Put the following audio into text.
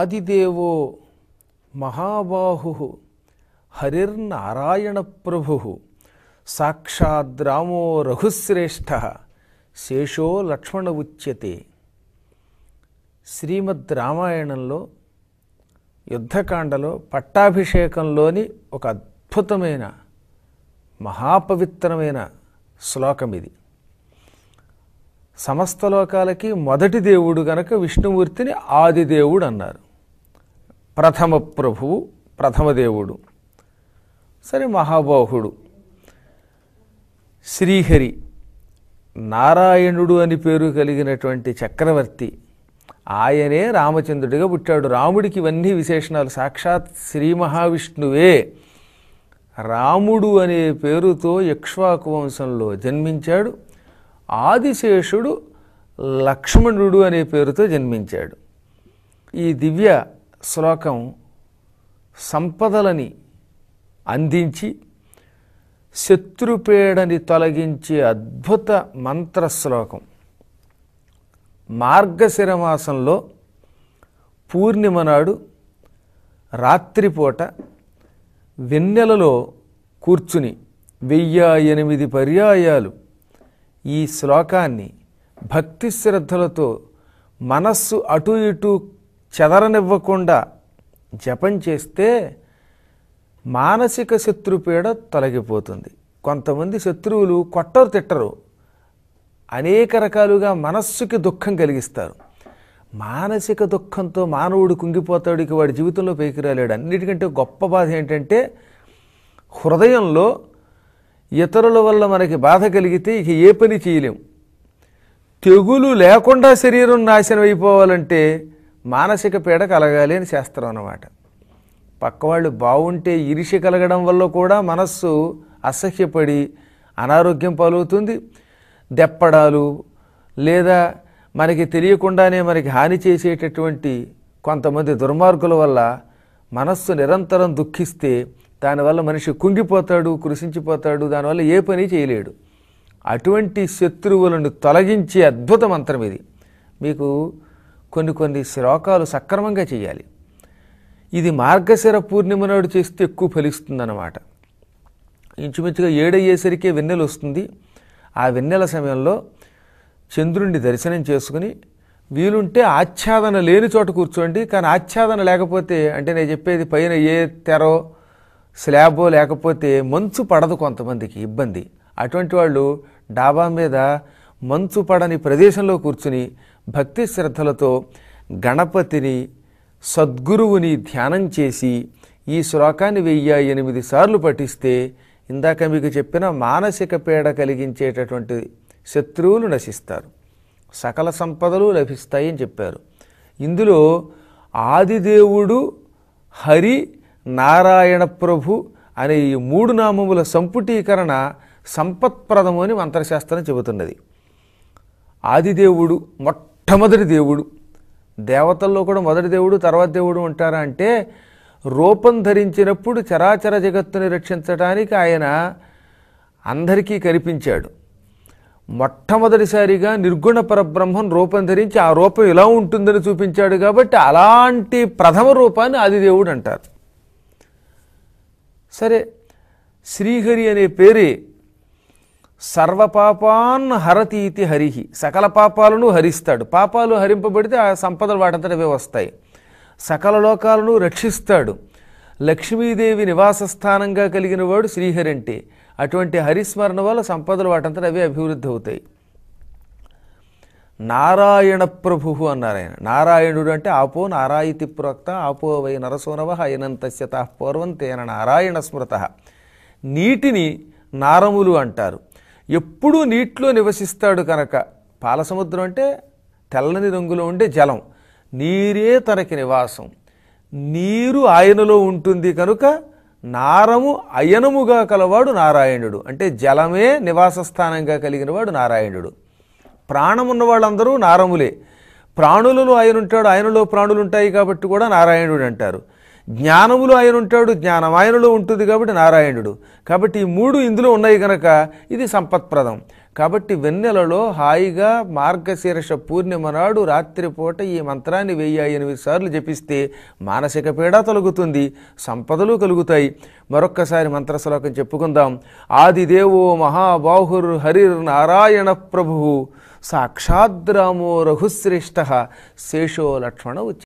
ఆదిదేవో మహాబాహు హరిర్నారాయణ ప్రభు రామో రఘుశ్రేష్ఠ శేషో లక్ష్మణ ఉచ్యతే శ్రీమద్ రామాయణంలో యుద్ధకాండలో పట్టాభిషేకంలోని ఒక అద్భుతమైన మహాపవిత్రమైన శ్లోకం ఇది సమస్త లోకాలకి మొదటి దేవుడు గనక విష్ణుమూర్తిని ఆదిదేవుడు అన్నారు ప్రథమ ప్రభువు ప్రథమదేవుడు సరే మహాబాహుడు శ్రీహరి నారాయణుడు అని పేరు కలిగినటువంటి చక్రవర్తి ఆయనే రామచంద్రుడిగా పుట్టాడు రాముడికి ఇవన్నీ విశేషణాలు సాక్షాత్ శ్రీ మహావిష్ణువే రాముడు అనే పేరుతో యక్ష్వాకు వంశంలో జన్మించాడు ఆదిశేషుడు లక్ష్మణుడు అనే పేరుతో జన్మించాడు ఈ దివ్య శ్లోకం సంపదలని అందించి శత్రుపేడని తొలగించే అద్భుత మంత్ర శ్లోకం మార్గశిర మాసంలో పూర్ణిమ నాడు రాత్రిపూట వెన్నెలలో కూర్చుని వెయ్యి ఎనిమిది పర్యాయాలు ఈ శ్లోకాన్ని భక్తి శ్రద్ధలతో మనస్సు అటు ఇటు చెదరనివ్వకుండా జపం చేస్తే మానసిక శత్రుపీడ తొలగిపోతుంది కొంతమంది శత్రువులు కొట్టరు తిట్టరు అనేక రకాలుగా మనస్సుకి దుఃఖం కలిగిస్తారు మానసిక దుఃఖంతో మానవుడు కుంగిపోతాడు వాడి జీవితంలో పైకి రాలేడు అన్నిటికంటే గొప్ప బాధ ఏంటంటే హృదయంలో ఇతరుల వల్ల మనకి బాధ కలిగితే ఇక ఏ పని చేయలేం తెగులు లేకుండా శరీరం నాశనం అయిపోవాలంటే మానసిక పీడ కలగాలి అని శాస్త్రం అన్నమాట పక్కవాళ్ళు బాగుంటే ఇరిషి కలగడం వల్ల కూడా మనస్సు అసహ్యపడి అనారోగ్యం పాలవుతుంది దెప్పడాలు లేదా మనకి తెలియకుండానే మనకి హాని చేసేటటువంటి కొంతమంది దుర్మార్గుల వల్ల మనస్సు నిరంతరం దుఃఖిస్తే దానివల్ల మనిషి కుంగిపోతాడు కృషించిపోతాడు దానివల్ల ఏ పని చేయలేడు అటువంటి శత్రువులను తొలగించే అద్భుత మంత్రం ఇది మీకు కొన్ని కొన్ని శ్లోకాలు సక్రమంగా చేయాలి ఇది మార్గశిర పూర్ణిమ నాడు చేస్తే ఎక్కువ ఫలిస్తుందన్నమాట ఇంచుమించుగా ఏడయ్యేసరికే వెన్నెల వస్తుంది ఆ వెన్నెల సమయంలో చంద్రుణ్ణి దర్శనం చేసుకుని వీలుంటే ఆచ్ఛాదన లేని చోట కూర్చోండి కానీ ఆచ్ఛాదన లేకపోతే అంటే నేను చెప్పేది పైన ఏ తెరో స్లాబో లేకపోతే మంచు పడదు కొంతమందికి ఇబ్బంది అటువంటి వాళ్ళు డాబా మీద మంచు పడని ప్రదేశంలో కూర్చుని భక్తి శ్రద్ధలతో గణపతిని సద్గురువుని ధ్యానం చేసి ఈ శ్లోకాన్ని వెయ్యి ఎనిమిది సార్లు పఠిస్తే ఇందాక మీకు చెప్పిన మానసిక పీడ కలిగించేటటువంటి శత్రువులు నశిస్తారు సకల సంపదలు లభిస్తాయని చెప్పారు ఇందులో ఆదిదేవుడు హరి నారాయణ ప్రభు అనే ఈ మూడు నామముల సంపుటీకరణ సంపత్ప్రదము అని మంత్రశాస్త్రం చెబుతున్నది ఆదిదేవుడు మొట్ట మొట్టమొదటి దేవుడు దేవతల్లో కూడా మొదటి దేవుడు తర్వాత దేవుడు ఉంటారా అంటే రూపం ధరించినప్పుడు చరాచర జగత్తుని రక్షించడానికి ఆయన అందరికీ కనిపించాడు మొట్టమొదటిసారిగా నిర్గుణ పరబ్రహ్మం రూపం ధరించి ఆ రూపం ఇలా ఉంటుందని చూపించాడు కాబట్టి అలాంటి ప్రథమ రూపాన్ని ఆదిదేవుడు అంటారు సరే శ్రీహరి అనే పేరే సర్వపాపాన్ హరతీతి హరిహి సకల పాపాలను హరిస్తాడు పాపాలు హరింపబడితే ఆ సంపదలు వాటంతటవే వస్తాయి సకల లోకాలను రక్షిస్తాడు లక్ష్మీదేవి నివాస స్థానంగా కలిగిన వాడు శ్రీహరి అంటే అటువంటి హరిస్మరణ వల్ల సంపదలు వాటంతట అవే అభివృద్ధి అవుతాయి నారాయణ ప్రభు అన్నారు నారాయణుడు అంటే ఆపో నారాయతి ప్రోక్త ఆపో వై నరసోనవ అయనంతస్యత పూర్వం తేన నారాయణ స్మృత నీటిని నారములు అంటారు ఎప్పుడూ నీటిలో నివసిస్తాడు కనుక పాలసముద్రం అంటే తెల్లని రంగులో ఉండే జలం నీరే తనకి నివాసం నీరు ఆయనలో ఉంటుంది కనుక నారము అయనముగా కలవాడు నారాయణుడు అంటే జలమే నివాస స్థానంగా కలిగినవాడు నారాయణుడు ప్రాణమున్న వాళ్ళందరూ నారములే ప్రాణులలో ఆయన ఉంటాడు ఆయనలో ప్రాణులు ఉంటాయి కాబట్టి కూడా నారాయణుడు అంటారు జ్ఞానములు ఆయన ఉంటాడు జ్ఞానం ఆయనలో ఉంటుంది కాబట్టి నారాయణుడు కాబట్టి ఈ మూడు ఇందులో ఉన్నాయి కనుక ఇది సంపత్ప్రదం కాబట్టి వెన్నెలలో హాయిగా మార్గశీర్ష పూర్ణిమ నాడు రాత్రిపూట ఈ మంత్రాన్ని వెయ్యి ఎనిమిది సార్లు జపిస్తే మానసిక పీడ తొలగుతుంది సంపదలు కలుగుతాయి మరొక్కసారి మంత్రశ్లోకం చెప్పుకుందాం ఆదిదేవో మహాబాహుర్ హరిర్ నారాయణ ప్రభు సాక్షాద్రామో రఘుశ్రేష్ట శేషో లక్ష్మణ